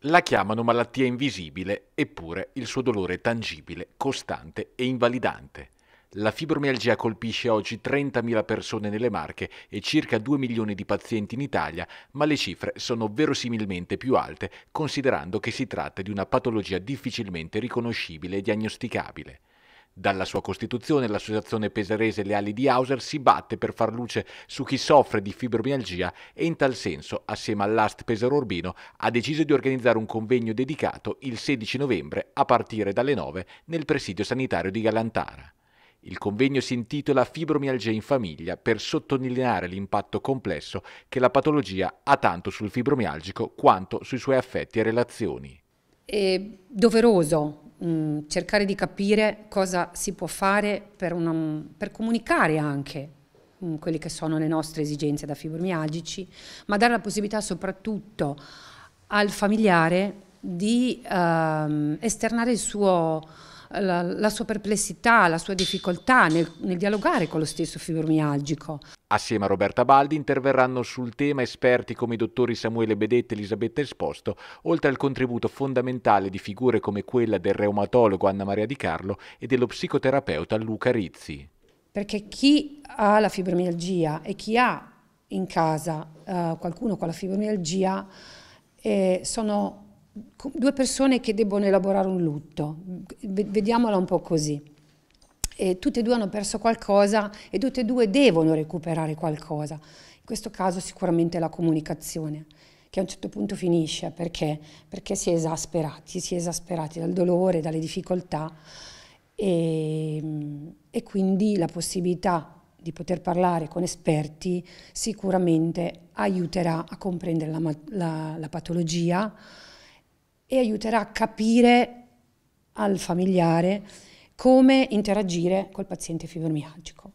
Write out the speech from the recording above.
La chiamano malattia invisibile, eppure il suo dolore è tangibile, costante e invalidante. La fibromialgia colpisce oggi 30.000 persone nelle Marche e circa 2 milioni di pazienti in Italia, ma le cifre sono verosimilmente più alte considerando che si tratta di una patologia difficilmente riconoscibile e diagnosticabile. Dalla sua costituzione l'associazione peserese Leali di Hauser si batte per far luce su chi soffre di fibromialgia e in tal senso, assieme all'Ast Pesaro Urbino, ha deciso di organizzare un convegno dedicato il 16 novembre a partire dalle 9 nel presidio sanitario di Galantara. Il convegno si intitola Fibromialgia in famiglia per sottolineare l'impatto complesso che la patologia ha tanto sul fibromialgico quanto sui suoi affetti e relazioni. È doveroso Mm, cercare di capire cosa si può fare per, una, per comunicare anche mh, mm, quelle che sono le nostre esigenze da fibromialgici, ma dare la possibilità soprattutto al familiare di ehm, esternare il suo la, la sua perplessità, la sua difficoltà nel, nel dialogare con lo stesso fibromialgico. Assieme a Roberta Baldi interverranno sul tema esperti come i dottori Samuele Bedetti e Elisabetta Esposto, oltre al contributo fondamentale di figure come quella del reumatologo Anna Maria Di Carlo e dello psicoterapeuta Luca Rizzi. Perché chi ha la fibromialgia e chi ha in casa eh, qualcuno con la fibromialgia eh, sono due persone che debbono elaborare un lutto, vediamola un po' così. E tutte e due hanno perso qualcosa e tutte e due devono recuperare qualcosa. In questo caso sicuramente la comunicazione, che a un certo punto finisce perché, perché si è esasperati, si è esasperati dal dolore, dalle difficoltà e, e quindi la possibilità di poter parlare con esperti sicuramente aiuterà a comprendere la, la, la patologia, e aiuterà a capire al familiare come interagire col paziente fibromialgico.